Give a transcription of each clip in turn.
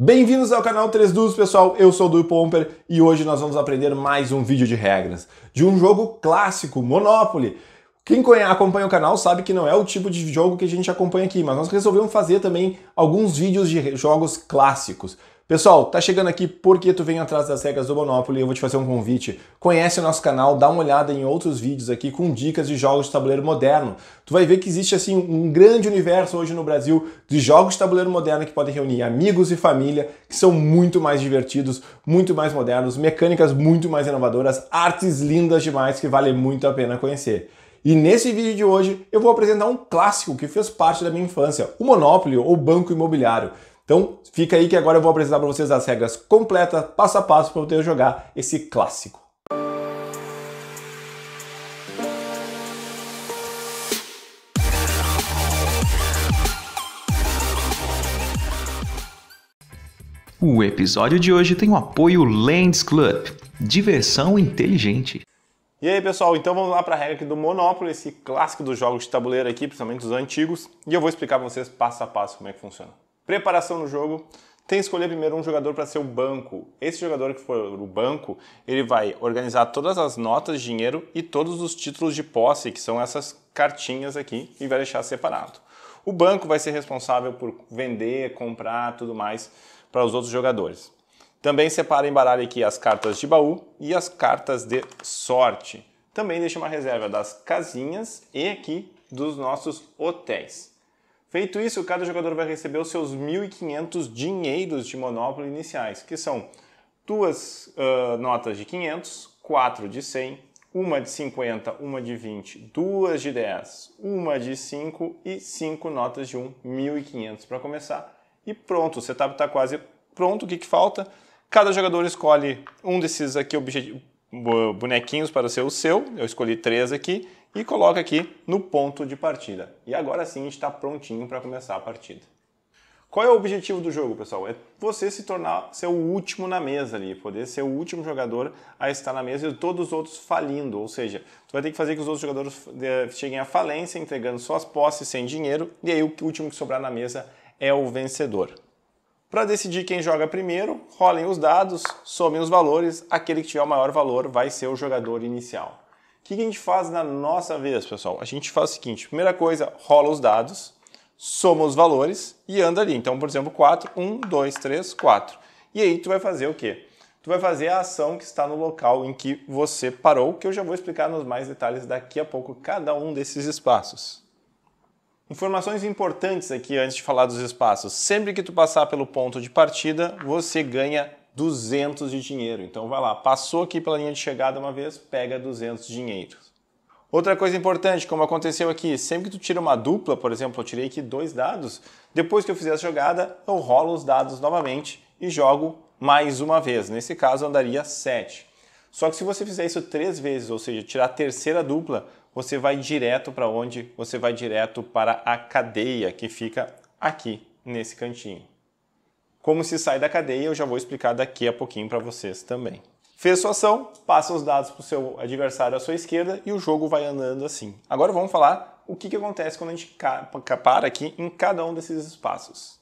Bem-vindos ao canal 3 Duos, pessoal. Eu sou o Du Pomper e hoje nós vamos aprender mais um vídeo de regras de um jogo clássico, Monopoly. Quem acompanha o canal sabe que não é o tipo de jogo que a gente acompanha aqui, mas nós resolvemos fazer também alguns vídeos de jogos clássicos. Pessoal, tá chegando aqui porque tu vem atrás das regras do Monopoly, eu vou te fazer um convite. Conhece o nosso canal, dá uma olhada em outros vídeos aqui com dicas de jogos de tabuleiro moderno. Tu vai ver que existe assim um grande universo hoje no Brasil de jogos de tabuleiro moderno que podem reunir amigos e família, que são muito mais divertidos, muito mais modernos, mecânicas muito mais inovadoras, artes lindas demais que vale muito a pena conhecer. E nesse vídeo de hoje eu vou apresentar um clássico que fez parte da minha infância, o Monopoly ou Banco Imobiliário. Então fica aí que agora eu vou apresentar para vocês as regras completas, passo a passo, para poder jogar esse clássico. O episódio de hoje tem o apoio Lands Club, diversão inteligente. E aí pessoal, então vamos lá para a regra aqui do Monopoly, esse clássico dos jogos de tabuleiro aqui, principalmente os antigos, e eu vou explicar para vocês passo a passo como é que funciona. Preparação no jogo. Tem que escolher primeiro um jogador para ser o banco. Esse jogador que for o banco, ele vai organizar todas as notas de dinheiro e todos os títulos de posse, que são essas cartinhas aqui, e vai deixar separado. O banco vai ser responsável por vender, comprar, tudo mais para os outros jogadores. Também separa em baralho aqui as cartas de baú e as cartas de sorte. Também deixa uma reserva das casinhas e aqui dos nossos hotéis. Feito isso, cada jogador vai receber os seus 1.500 dinheiros de monopólio iniciais, que são duas uh, notas de 500, quatro de 100, uma de 50, uma de 20, duas de 10, uma de 5 e cinco notas de 1, 1.500 para começar. E pronto, o setup está quase pronto. O que, que falta? Cada jogador escolhe um desses aqui objetivos bonequinhos para ser o seu, eu escolhi três aqui, e coloca aqui no ponto de partida. E agora sim a gente está prontinho para começar a partida. Qual é o objetivo do jogo, pessoal? É você se tornar ser o último na mesa ali, poder ser o último jogador a estar na mesa e todos os outros falindo, ou seja, você vai ter que fazer que os outros jogadores eh, cheguem à falência, entregando suas posses sem dinheiro, e aí o último que sobrar na mesa é o vencedor. Para decidir quem joga primeiro, rolem os dados, somem os valores, aquele que tiver o maior valor vai ser o jogador inicial. O que a gente faz na nossa vez, pessoal? A gente faz o seguinte: primeira coisa, rola os dados, soma os valores e anda ali. Então, por exemplo, 4, 1, 2, 3, 4. E aí tu vai fazer o quê? Tu vai fazer a ação que está no local em que você parou, que eu já vou explicar nos mais detalhes daqui a pouco cada um desses espaços. Informações importantes aqui antes de falar dos espaços. Sempre que tu passar pelo ponto de partida, você ganha 200 de dinheiro. Então vai lá, passou aqui pela linha de chegada uma vez, pega 200 de dinheiro. Outra coisa importante, como aconteceu aqui, sempre que tu tira uma dupla, por exemplo, eu tirei aqui dois dados, depois que eu fizer a jogada, eu rolo os dados novamente e jogo mais uma vez. Nesse caso, andaria 7. Só que se você fizer isso três vezes, ou seja, tirar a terceira dupla, você vai direto para onde? Você vai direto para a cadeia que fica aqui nesse cantinho. Como se sai da cadeia, eu já vou explicar daqui a pouquinho para vocês também. Fez sua ação, passa os dados para o seu adversário à sua esquerda e o jogo vai andando assim. Agora vamos falar o que, que acontece quando a gente para aqui em cada um desses espaços.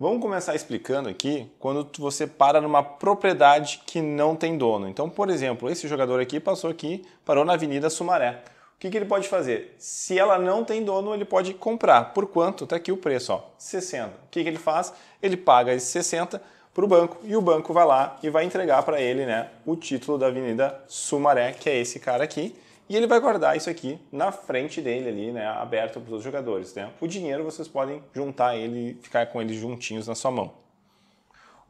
Vamos começar explicando aqui quando você para numa propriedade que não tem dono. Então, por exemplo, esse jogador aqui passou aqui, parou na Avenida Sumaré. O que, que, ele pode fazer? Se ela não tem dono, ele pode comprar. Por quanto? Está aqui o preço, ó, 60. O que, que ele faz? Ele paga esses 60 para o banco e o banco vai lá e vai entregar para ele né, o título da Avenida Sumaré, que é esse cara aqui. E ele vai guardar isso aqui na frente dele ali, né, aberto para os jogadores. Né? O dinheiro vocês podem juntar ele e ficar com ele juntinhos na sua mão.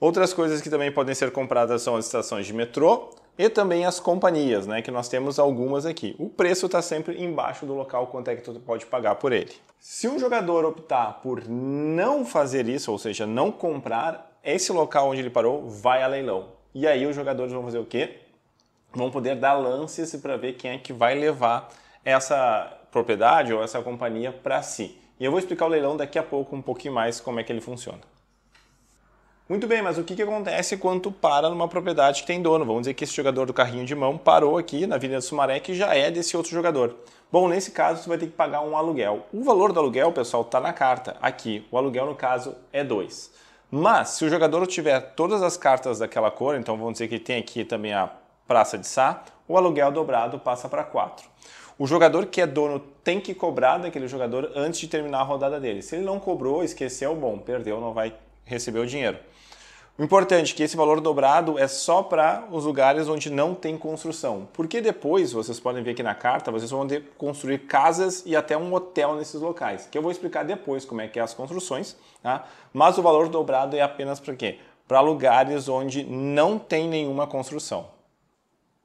Outras coisas que também podem ser compradas são as estações de metrô, e também as companhias, né, que nós temos algumas aqui. O preço está sempre embaixo do local quanto é que tu pode pagar por ele. Se um jogador optar por não fazer isso, ou seja, não comprar, esse local onde ele parou vai a leilão. E aí os jogadores vão fazer o quê? Vão poder dar lances para ver quem é que vai levar essa propriedade ou essa companhia para si. E eu vou explicar o leilão daqui a pouco um pouquinho mais como é que ele funciona. Muito bem, mas o que, que acontece quando tu para numa propriedade que tem dono? Vamos dizer que esse jogador do carrinho de mão parou aqui na Avenida Sumaré, que já é desse outro jogador. Bom, nesse caso, você vai ter que pagar um aluguel. O valor do aluguel, pessoal, está na carta. Aqui, o aluguel, no caso, é 2. Mas, se o jogador tiver todas as cartas daquela cor, então vamos dizer que tem aqui também a Praça de Sá, o aluguel dobrado passa para 4. O jogador que é dono tem que cobrar daquele jogador antes de terminar a rodada dele. Se ele não cobrou, esqueceu, bom, perdeu, não vai receber o dinheiro. O importante é que esse valor dobrado é só para os lugares onde não tem construção, porque depois, vocês podem ver aqui na carta, vocês vão ter construir casas e até um hotel nesses locais, que eu vou explicar depois como é que é as construções, tá? mas o valor dobrado é apenas para quê? Para lugares onde não tem nenhuma construção.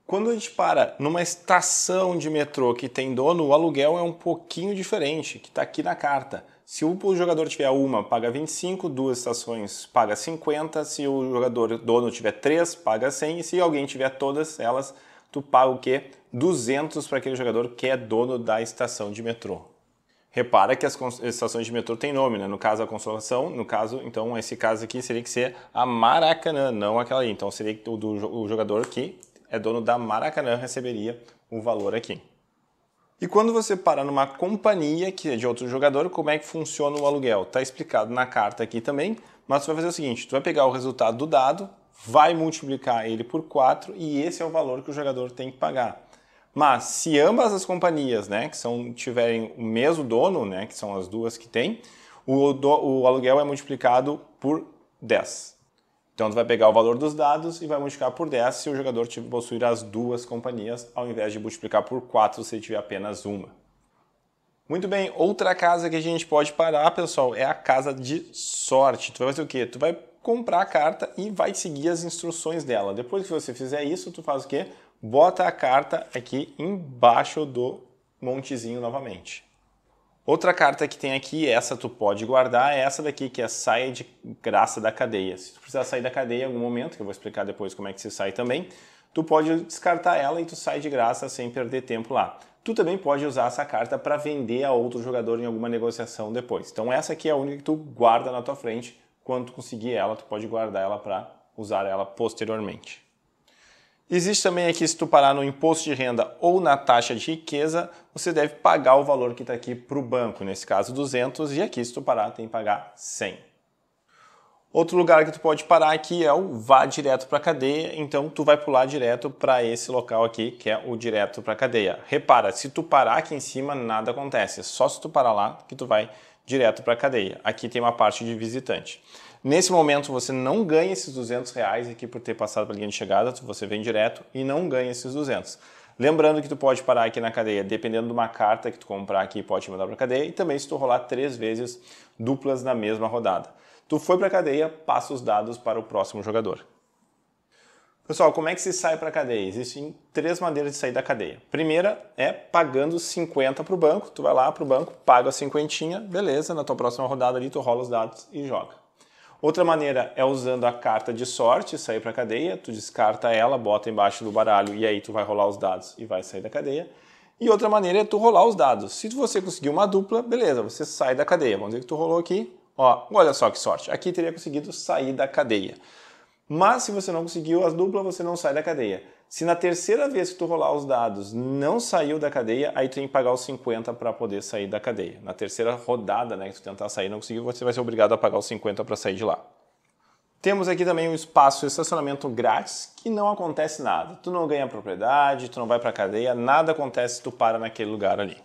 Quando a gente para numa estação de metrô que tem dono, o aluguel é um pouquinho diferente, que está aqui na carta. Se o jogador tiver uma, paga 25, duas estações, paga 50, se o jogador dono tiver três, paga 100, e se alguém tiver todas elas, tu paga o quê? 200 para aquele jogador que é dono da estação de metrô. Repara que as estações de metrô têm nome, né? No caso, a Consolação, no caso, então, esse caso aqui seria que ser a Maracanã, não aquela ali. Então, seria o, do, o jogador que é dono da Maracanã receberia o valor aqui. E quando você para numa companhia que é de outro jogador, como é que funciona o aluguel? Está explicado na carta aqui também, mas você vai fazer o seguinte, tu vai pegar o resultado do dado, vai multiplicar ele por 4 e esse é o valor que o jogador tem que pagar. Mas se ambas as companhias, né, que são tiverem o mesmo dono, né, que são as duas que tem, o, do, o aluguel é multiplicado por 10. Então tu vai pegar o valor dos dados e vai multiplicar por 10 se o jogador possuir as duas companhias, ao invés de multiplicar por 4 se ele tiver apenas uma. Muito bem, outra casa que a gente pode parar, pessoal, é a casa de sorte. Tu vai fazer o quê? Tu vai comprar a carta e vai seguir as instruções dela. Depois que você fizer isso, tu faz o quê? Bota a carta aqui embaixo do montezinho novamente. Outra carta que tem aqui, essa tu pode guardar, é essa daqui, que é saia de graça da cadeia. Se tu precisar sair da cadeia em algum momento, que eu vou explicar depois como é que se sai também, tu pode descartar ela e tu sai de graça sem perder tempo lá. Tu também pode usar essa carta para vender a outro jogador em alguma negociação depois. Então essa aqui é a única que tu guarda na tua frente. Quando tu conseguir ela, tu pode guardar ela para usar ela posteriormente. Existe também aqui, se tu parar no imposto de renda ou na taxa de riqueza, você deve pagar o valor que está aqui para o banco, nesse caso 200, e aqui se tu parar tem que pagar 100. Outro lugar que tu pode parar aqui é o vá direto para a cadeia, então tu vai pular direto para esse local aqui, que é o direto para a cadeia. Repara, se tu parar aqui em cima, nada acontece, é só se tu parar lá que tu vai direto para a cadeia. Aqui tem uma parte de visitante. Nesse momento você não ganha esses 200 reais aqui por ter passado pela linha de chegada, você vem direto e não ganha esses 200. Lembrando que tu pode parar aqui na cadeia, dependendo de uma carta que tu comprar aqui, pode te mandar para cadeia e também se tu rolar três vezes duplas na mesma rodada. Tu foi para cadeia, passa os dados para o próximo jogador. Pessoal, como é que se sai para a cadeia? Existem três maneiras de sair da cadeia. Primeira é pagando 50 para o banco. Tu vai lá para o banco, paga a cinquentinha, beleza, na tua próxima rodada ali tu rola os dados e joga. Outra maneira é usando a carta de sorte, sair para a cadeia, tu descarta ela, bota embaixo do baralho e aí tu vai rolar os dados e vai sair da cadeia. E outra maneira é tu rolar os dados. Se você conseguir uma dupla, beleza, você sai da cadeia. Vamos dizer que tu rolou aqui, ó, olha só que sorte. Aqui teria conseguido sair da cadeia. Mas se você não conseguiu as dupla, você não sai da cadeia. Se na terceira vez que tu rolar os dados não saiu da cadeia, aí tu tem que pagar os 50 para poder sair da cadeia. Na terceira rodada, né, que tu tentar sair e não conseguiu, você vai ser obrigado a pagar os 50 para sair de lá. Temos aqui também um espaço estacionamento grátis, que não acontece nada. Tu não ganha propriedade, tu não vai para cadeia, nada acontece se tu para naquele lugar ali.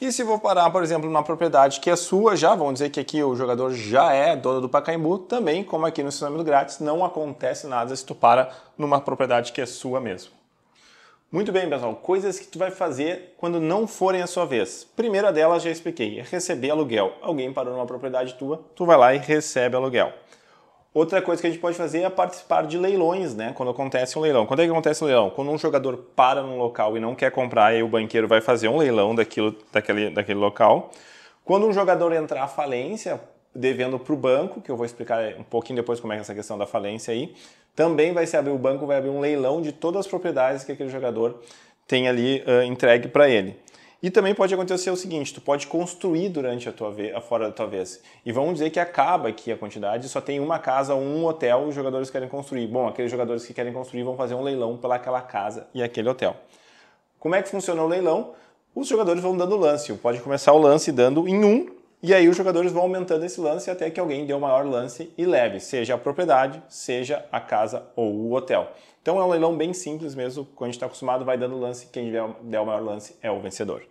E se vou parar, por exemplo, numa propriedade que é sua já, vamos dizer que aqui o jogador já é dono do Pacaembu, também, como aqui no Sinônimo Grátis, não acontece nada se tu para numa propriedade que é sua mesmo. Muito bem, pessoal, coisas que tu vai fazer quando não forem a sua vez. Primeira delas, já expliquei, é receber aluguel. Alguém parou numa propriedade tua, tu vai lá e recebe aluguel. Outra coisa que a gente pode fazer é participar de leilões, né? Quando acontece um leilão. Quando é que acontece um leilão? Quando um jogador para num local e não quer comprar, aí o banqueiro vai fazer um leilão daquilo, daquele, daquele local. Quando um jogador entrar à falência, devendo para o banco, que eu vou explicar um pouquinho depois como é, é essa questão da falência aí, também vai se abrir, o banco vai abrir um leilão de todas as propriedades que aquele jogador tem ali uh, entregue para ele. E também pode acontecer o seguinte, tu pode construir durante a tua vez, a fora da tua vez. E vamos dizer que acaba aqui a quantidade, só tem uma casa, um hotel, os jogadores querem construir. Bom, aqueles jogadores que querem construir vão fazer um leilão pelaquela casa e aquele hotel. Como é que funciona o leilão? Os jogadores vão dando lance. Pode começar o lance dando em um e aí os jogadores vão aumentando esse lance até que alguém dê o maior lance e leve, seja a propriedade, seja a casa ou o hotel. Então é um leilão bem simples mesmo, quando a gente está acostumado, vai dando lance, quem der o maior lance é o vencedor.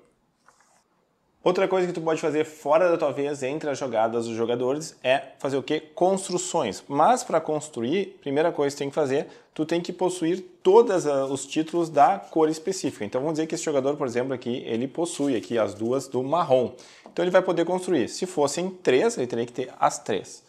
Outra coisa que tu pode fazer fora da tua vez, entre as jogadas dos jogadores, é fazer o quê? Construções. Mas para construir, primeira coisa que tem que fazer, tu tem que possuir todos ah, os títulos da cor específica. Então vamos dizer que esse jogador, por exemplo, aqui, ele possui aqui as duas do marrom. Então ele vai poder construir. Se fossem três, ele teria que ter as três.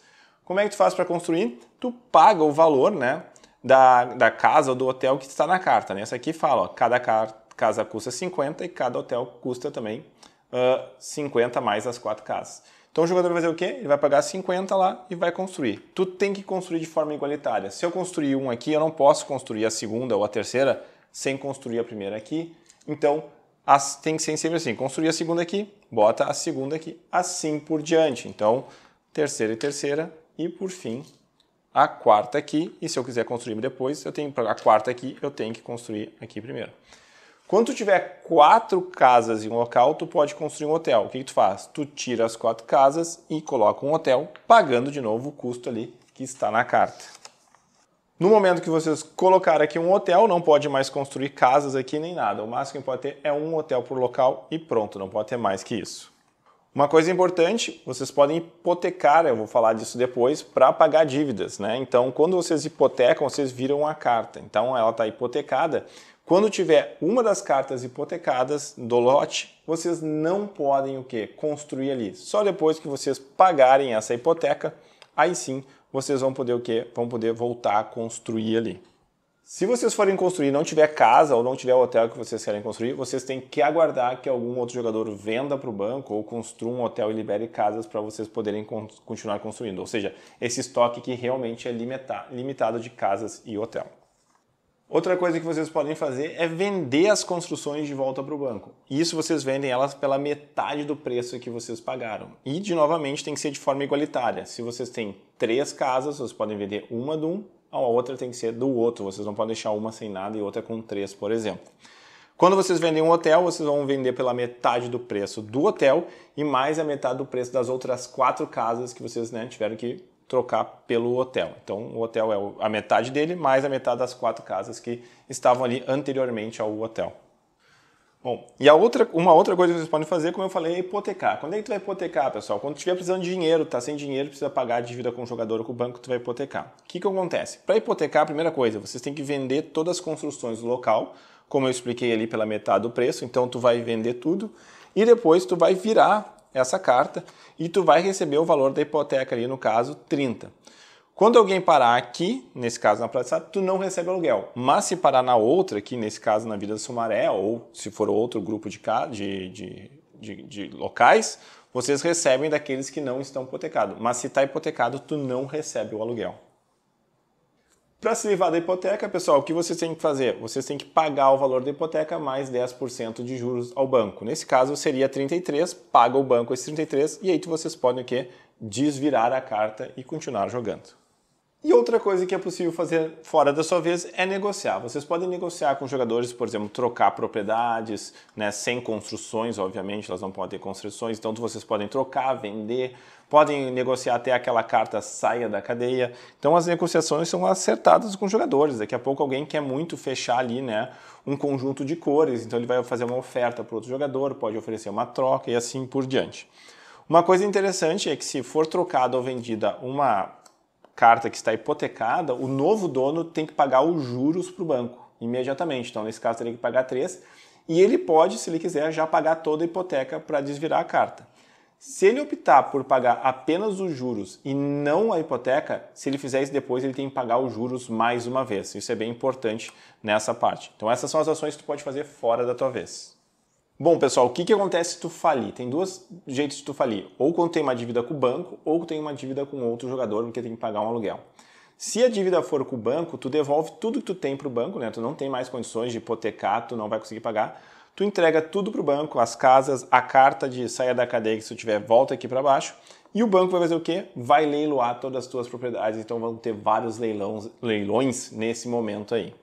Como é que tu faz para construir? Tu paga o valor, né? Da, da casa ou do hotel que está na carta, né? Essa aqui fala, ó, cada casa custa 50 e cada hotel custa também uh, ah, 50 mais as quatro casas. Então o jogador vai fazer o quê? Ele vai pagar 50 lá e vai construir. Tu tem que construir de forma igualitária. Se eu construir um aqui, eu não posso construir a segunda ou a terceira sem construir a primeira aqui. Então as, tem que ser sempre assim: construir a segunda aqui, bota a segunda aqui, assim por diante. Então terceira e terceira e por fim a quarta aqui. E se eu quiser construir depois, eu tenho a quarta aqui, eu tenho que construir aqui primeiro. Quando tu tiver quatro casas em um local, tu pode construir um hotel. O que, que tu faz? Tu tira as quatro casas e coloca um hotel, pagando de novo o custo ali que está na carta. No momento que vocês colocarem aqui um hotel, não pode mais construir casas aqui nem nada. O máximo que pode ter é um hotel por local e pronto, não pode ter mais que isso. Uma coisa importante, vocês podem hipotecar, eu vou falar disso depois, para pagar dívidas, né? Então, quando vocês hipotecam, vocês viram a carta. Então, ela está hipotecada, quando tiver uma das cartas hipotecadas do lote, vocês não podem o que? Construir ali. Só depois que vocês pagarem essa hipoteca, aí sim vocês vão poder o que? Vão poder voltar a construir ali. Se vocês forem construir não tiver casa ou não tiver hotel que vocês querem construir, vocês têm que aguardar que algum outro jogador venda para o banco ou construa um hotel e libere casas para vocês poderem continuar construindo. Ou seja, esse estoque que realmente é limitado de casas e hotel. Outra coisa que vocês podem fazer é vender as construções de volta para o banco. Isso vocês vendem elas pela metade do preço que vocês pagaram. E, de novamente, tem que ser de forma igualitária. Se vocês têm três casas, vocês podem vender uma de um, a outra tem que ser do outro. Vocês não podem deixar uma sem nada e outra com três, por exemplo. Quando vocês vendem um hotel, vocês vão vender pela metade do preço do hotel e mais a metade do preço das outras quatro casas que vocês né, tiveram que trocar pelo hotel. Então, o hotel é a metade dele, mais a metade das quatro casas que estavam ali anteriormente ao hotel. Bom, e a outra, uma outra coisa que vocês podem fazer, como eu falei, é hipotecar. Quando é que tu vai hipotecar, pessoal? Quando estiver precisando de dinheiro, tá sem dinheiro, precisa pagar dívida com o jogador ou com o banco, tu vai hipotecar. O que, que acontece? Para hipotecar, a primeira coisa, vocês têm que vender todas as construções do local, como eu expliquei ali pela metade do preço, então tu vai vender tudo, e depois tu vai virar essa carta e tu vai receber o valor da hipoteca ali, no caso, 30. Quando alguém parar aqui, nesse caso na Praça tu não recebe aluguel. Mas se parar na outra, aqui nesse caso na Vila do Sumaré, ou se for outro grupo de, de, de, de locais, vocês recebem daqueles que não estão hipotecados. Mas se está hipotecado, tu não recebe o aluguel. Para se livrar da hipoteca, pessoal, o que vocês têm que fazer? Vocês têm que pagar o valor da hipoteca mais 10% de juros ao banco. Nesse caso, seria 33, paga o banco esse 33 e aí vocês podem o quê? Desvirar a carta e continuar jogando. E outra coisa que é possível fazer fora da sua vez é negociar. Vocês podem negociar com jogadores, por exemplo, trocar propriedades, né, sem construções, obviamente, elas não podem ter construções, então vocês podem trocar, vender, podem negociar até aquela carta saia da cadeia. Então as negociações são acertadas com jogadores. Daqui a pouco alguém quer muito fechar ali, né, um conjunto de cores, então ele vai fazer uma oferta para outro jogador, pode oferecer uma troca e assim por diante. Uma coisa interessante é que se for trocada ou vendida uma carta que está hipotecada, o novo dono tem que pagar os juros para o banco imediatamente. Então, nesse caso, teria que pagar três. E ele pode, se ele quiser, já pagar toda a hipoteca para desvirar a carta. Se ele optar por pagar apenas os juros e não a hipoteca, se ele fizer isso depois, ele tem que pagar os juros mais uma vez. Isso é bem importante nessa parte. Então, essas são as ações que você pode fazer fora da tua vez. Bom, pessoal, o que, que acontece se tu falir? Tem dois jeitos de tu falir. Ou quando tem uma dívida com o banco, ou tem uma dívida com outro jogador, porque tem que pagar um aluguel. Se a dívida for com o banco, tu devolve tudo que tu tem para o banco, né? Tu não tem mais condições de hipotecar, tu não vai conseguir pagar. Tu entrega tudo para o banco, as casas, a carta de saia da cadeia, que se tu tiver, volta aqui para baixo. E o banco vai fazer o quê? Vai leiloar todas as tuas propriedades. Então vão ter vários leilões, leilões nesse momento aí.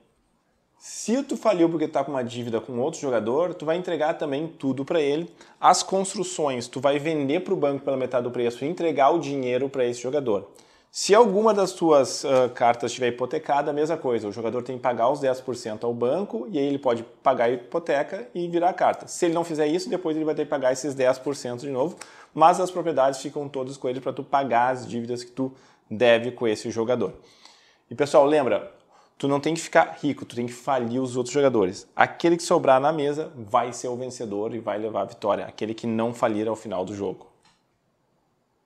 Se tu faliu porque tá com uma dívida com outro jogador, tu vai entregar também tudo para ele. As construções, tu vai vender para o banco pela metade do preço e entregar o dinheiro para esse jogador. Se alguma das tuas uh, cartas estiver hipotecada, a mesma coisa. O jogador tem que pagar os 10% ao banco e aí ele pode pagar a hipoteca e virar a carta. Se ele não fizer isso, depois ele vai ter que pagar esses 10% de novo, mas as propriedades ficam todas com ele para tu pagar as dívidas que tu deve com esse jogador. E pessoal, lembra, Tu não tem que ficar rico, tu tem que falir os outros jogadores. Aquele que sobrar na mesa vai ser o vencedor e vai levar a vitória. Aquele que não falir ao final do jogo.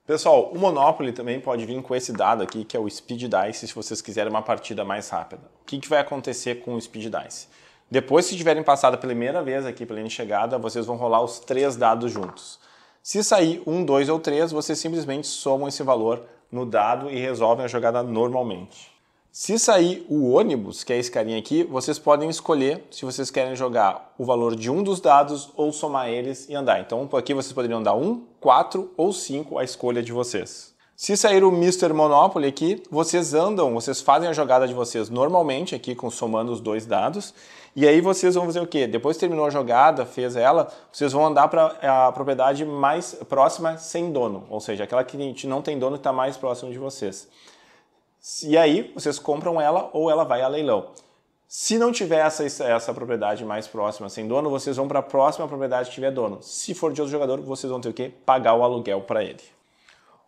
Pessoal, o Monopoly também pode vir com esse dado aqui, que é o Speed Dice, se vocês quiserem uma partida mais rápida. O que, que vai acontecer com o Speed Dice? Depois, se tiverem passado a primeira vez aqui pela linha de chegada, vocês vão rolar os três dados juntos. Se sair um, dois ou três, vocês simplesmente somam esse valor no dado e resolvem a jogada normalmente. Se sair o ônibus, que é esse carinha aqui, vocês podem escolher se vocês querem jogar o valor de um dos dados ou somar eles e andar. Então, por aqui vocês poderiam dar 1, 4 ou 5, a escolha de vocês. Se sair o Mr. Monopoly aqui, vocês andam, vocês fazem a jogada de vocês normalmente aqui, com, somando os dois dados. E aí vocês vão fazer o quê? Depois que terminou a jogada, fez ela, vocês vão andar para eh, a propriedade mais próxima sem dono. Ou seja, aquela que não tem dono e está mais próximo de vocês. E aí vocês compram ela ou ela vai a leilão. Se não tiver essa, essa propriedade mais próxima sem dono, vocês vão para a próxima propriedade que tiver dono. Se for de outro jogador, vocês vão ter que pagar o aluguel para ele.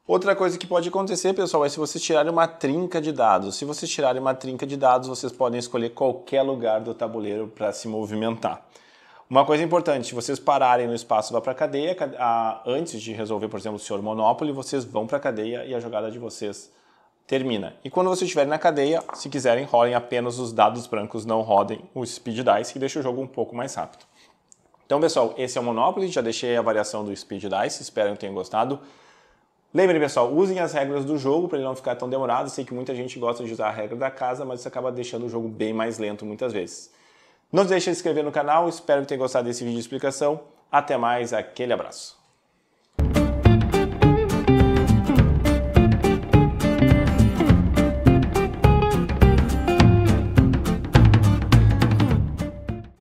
Outra coisa que pode acontecer, pessoal, é se vocês tirarem uma trinca de dados. Se vocês tirarem uma trinca de dados, vocês podem escolher qualquer lugar do tabuleiro para se movimentar. Uma coisa importante, se vocês pararem no espaço da para cadeia, ah, antes de resolver, por exemplo, o senhor Monopoly, vocês vão para a cadeia e a jogada de vocês termina. E quando você estiver na cadeia, se quiserem, rolem apenas os dados brancos, não rodem o Speed Dice, que deixa o jogo um pouco mais rápido. Então, pessoal, esse é o Monopoly, já deixei a variação do Speed Dice, espero que tenham gostado. Lembrem, pessoal, usem as regras do jogo para ele não ficar tão demorado. Sei que muita gente gosta de usar a regra da casa, mas isso acaba deixando o jogo bem mais lento muitas vezes. Não se deixe de se inscrever no canal, espero que tenham gostado desse vídeo de explicação. Até mais, aquele abraço.